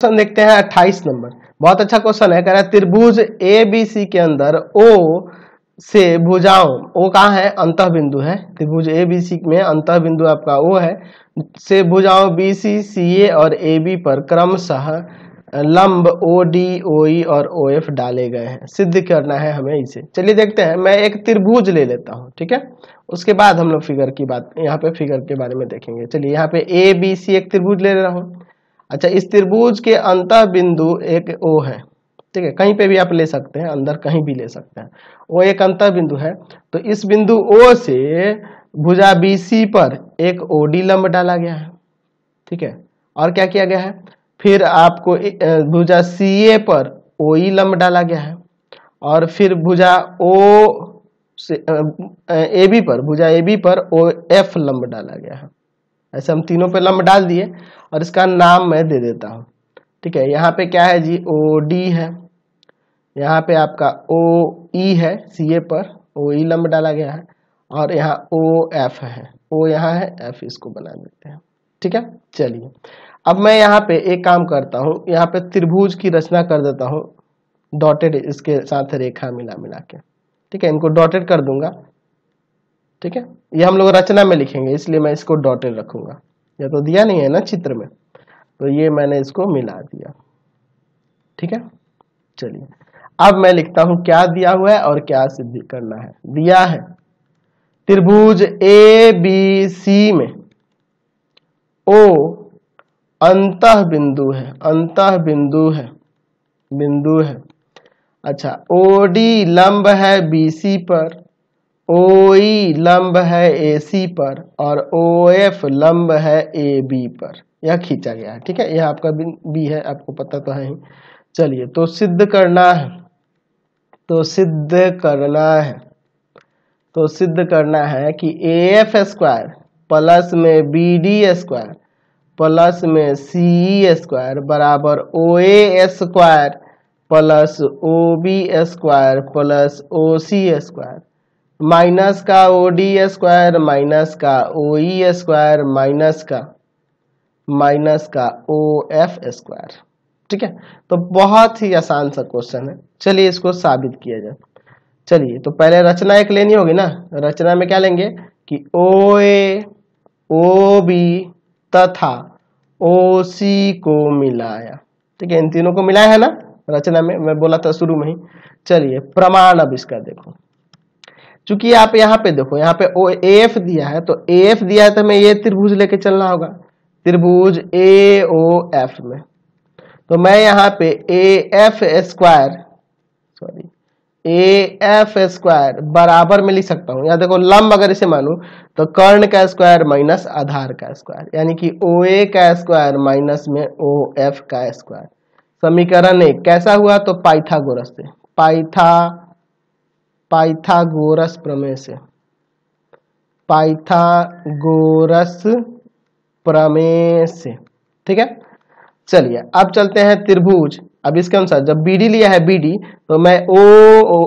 question देखते हैं 28 number बहुत अच्छा क्वेश्चन है कह रहा है त्रिभुज ए बी सी के अंदर ओ से भुजाओं ओ कहा है अंत बिंदु है त्रिभुज ए बी सी में अंत बिंदु आपका ओ है से भुजाओं बी सी सी ए और ए बी पर क्रमशः लंब ओ डी ओ ई और ओ एफ डाले गए हैं सिद्ध करना है हमें इसे चलिए देखते हैं मैं एक त्रिभुज ले लेता हूँ ठीक है उसके बाद हम लोग फिगर की बात यहाँ पे फिगर के बारे में देखेंगे चलिए यहाँ पे ए बी सी एक त्रिभुज ले रहा हूँ अच्छा इस त्रिभुज के अंत बिंदु एक ओ है ठीक है कहीं पे भी आप ले सकते हैं अंदर कहीं भी ले सकते हैं वो एक अंत बिंदु है तो इस बिंदु ओ से भुजा बी सी पर एक ओ डी लंब डाला गया है ठीक है और क्या किया गया है फिर आपको भुजा सी ए पर ओ ई e लंब डाला गया है और फिर भुजा ओ से ए बी पर भुजा ए बी पर ओ एफ लंब डाला गया है ऐसे हम तीनों पे लंब डाल दिए और इसका नाम मैं दे देता हूँ ठीक है यहाँ पे क्या है जी ओ डी है यहाँ पे आपका ओ ई e है सी ए पर ओ ई e लंब डाला गया है और यहाँ ओ एफ है ओ यहाँ है एफ इसको बना देते हैं ठीक है चलिए अब मैं यहाँ पे एक काम करता हूँ यहाँ पे त्रिभुज की रचना कर देता हूँ डॉटेड इसके साथ रेखा मिला मिला के ठीक है इनको डॉटेड कर दूंगा ठीक है ये हम लोग रचना में लिखेंगे इसलिए मैं इसको डॉटेड रखूंगा या तो दिया नहीं है ना चित्र में तो ये मैंने इसको मिला दिया ठीक है चलिए अब मैं लिखता हूं क्या दिया हुआ है और क्या सिद्ध करना है दिया है त्रिभुज ए बी सी में ओ अंत बिंदु है अंत बिंदु है बिंदु है अच्छा ओडी लंब है बी सी पर ओ लंब है ए सी पर और ओ एफ लंब है ए बी पर यह खींचा गया है ठीक है यह आपका बी है आपको पता तो है ही चलिए तो सिद्ध करना है तो सिद्ध करना है तो सिद्ध करना है कि ए एफ स्क्वायर प्लस में बी डी स्क्वायर प्लस में सी स्क्वायर e बराबर O A square plus O B square plus O C square minus का ओ डी स्क्वायर माइनस का ओ ई स्क्वायर माइनस का minus का O F square ठीक है तो बहुत ही आसान सा क्वेश्चन है चलिए इसको साबित किया जाए चलिए तो पहले रचना एक लेनी होगी ना रचना में क्या लेंगे कि ओ ए ओ बी तथा ओ सी को मिलाया ठीक है इन तीनों को मिलाया है ना रचना में मैं बोला था शुरू में ही चलिए प्रमाण अब इसका देखो चूंकि आप यहाँ पे देखो यहाँ पे ओ ए एफ दिया है तो ए एफ दिया है तो हमें ये त्रिभुज लेके चलना होगा त्रिभुज ए ओ एफ में तो मैं यहाँ पे A F square sorry A F square बराबर में लिख सकता हूँ यहाँ देखो लंब अगर इसे मानू तो कर्ण का स्क्वायर माइनस आधार का स्क्वायर यानी कि ओ ए का स्क्वायर माइनस में ओ एफ का स्क्वायर समीकरण एक कैसा हुआ तो पाइथागोरस से पाइथा पाइथागोरस प्रमेय से पाइथागोरस प्रमेय से ठीक है चलिए अब चलते हैं त्रिभुज अब इसके अनुसार जब बी डी लिया है बी डी तो मैं O,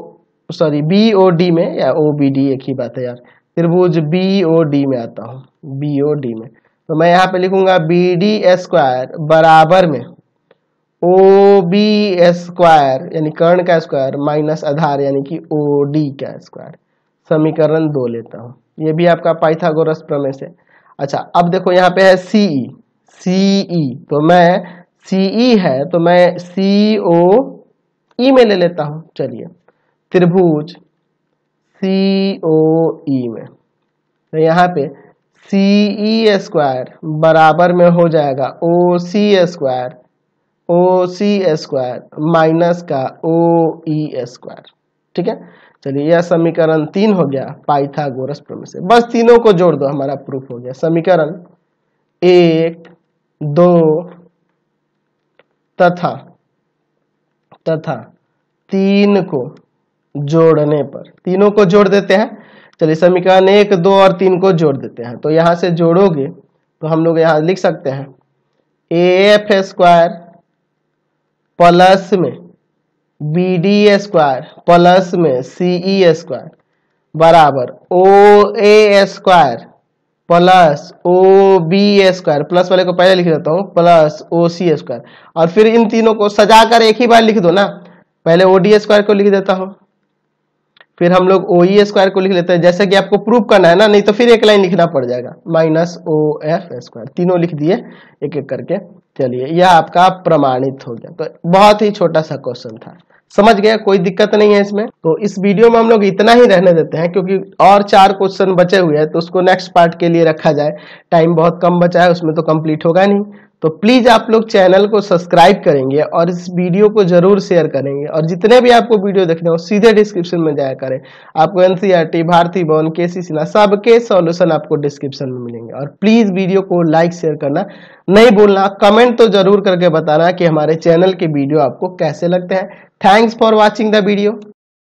sorry B O D में या ओ बी डी एक ही बात है यार त्रिभुज बी ओ डी में आता हूं बी ओ डी में तो मैं यहां पे लिखूंगा बी डी स्क्वायर बराबर में ओ बी स्क्वायर यानी कर्ण का स्क्वायर माइनस आधार यानी कि ओ डी का स्क्वायर समीकरण दो लेता हूं ये भी आपका पाइथागोरस प्रमेय से अच्छा अब देखो यहाँ पे है सी ई सी ई तो मैं सी ई e है तो मैं सी ओ ई में ले लेता हूं चलिए त्रिभुज सी ओ ई में तो यहाँ पे सी ई स्क्वायर बराबर में हो जाएगा O C square O C square minus का ओ ई स्क्वायर ठीक है चलिए यह समीकरण तीन हो गया पाइथागोरस प्रमेय से बस तीनों को जोड़ दो हमारा प्रूफ हो गया समीकरण एक दो तथा तथा तीन को जोड़ने पर तीनों को जोड़ देते हैं चलिए समीकरण एक दो और तीन को जोड़ देते हैं तो यहां से जोड़ोगे तो हम लोग यहां लिख सकते हैं ए एफ स्क्वायर प्लस में बी डी स्क्वायर प्लस में सी ई स्क्वायर बराबर O A square plus O B square plus वाले को पहले लिख देता हूँ प्लस ओ सी स्क्वायर और फिर इन तीनों को सजा कर एक ही बार लिख दो ना पहले ओ डी स्क्वायर को लिख देता हूँ फिर हम लोग ओ ई स्क्वायर को लिख लेते हैं जैसे कि आपको प्रूफ करना है ना नहीं तो फिर एक लाइन लिखना पड़ जाएगा माइनस ओ एफ स्क्वायर तीनों लिख दिए एक एक करके चलिए यह आपका प्रमाणित हो गया तो बहुत ही छोटा सा क्वेश्चन था समझ गया कोई दिक्कत नहीं है इसमें तो इस वीडियो में हम लोग इतना ही रहने देते हैं क्योंकि और चार क्वेश्चन बचे हुए हैं तो उसको नेक्स्ट पार्ट के लिए रखा जाए टाइम बहुत कम बचा है उसमें तो कंप्लीट होगा नहीं तो प्लीज आप लोग चैनल को सब्सक्राइब करेंगे और इस वीडियो को जरूर शेयर करेंगे और जितने भी आपको वीडियो देखने हो सीधे डिस्क्रिप्शन में जाया करें आपको एनसीईआरटी भारती भवन के सी सिन्हा सबके सॉल्यूशन आपको डिस्क्रिप्शन में मिलेंगे और प्लीज वीडियो को लाइक शेयर करना नहीं भूलना कमेंट तो जरूर करके बताना कि हमारे चैनल के वीडियो आपको कैसे लगते हैं thanks for watching the video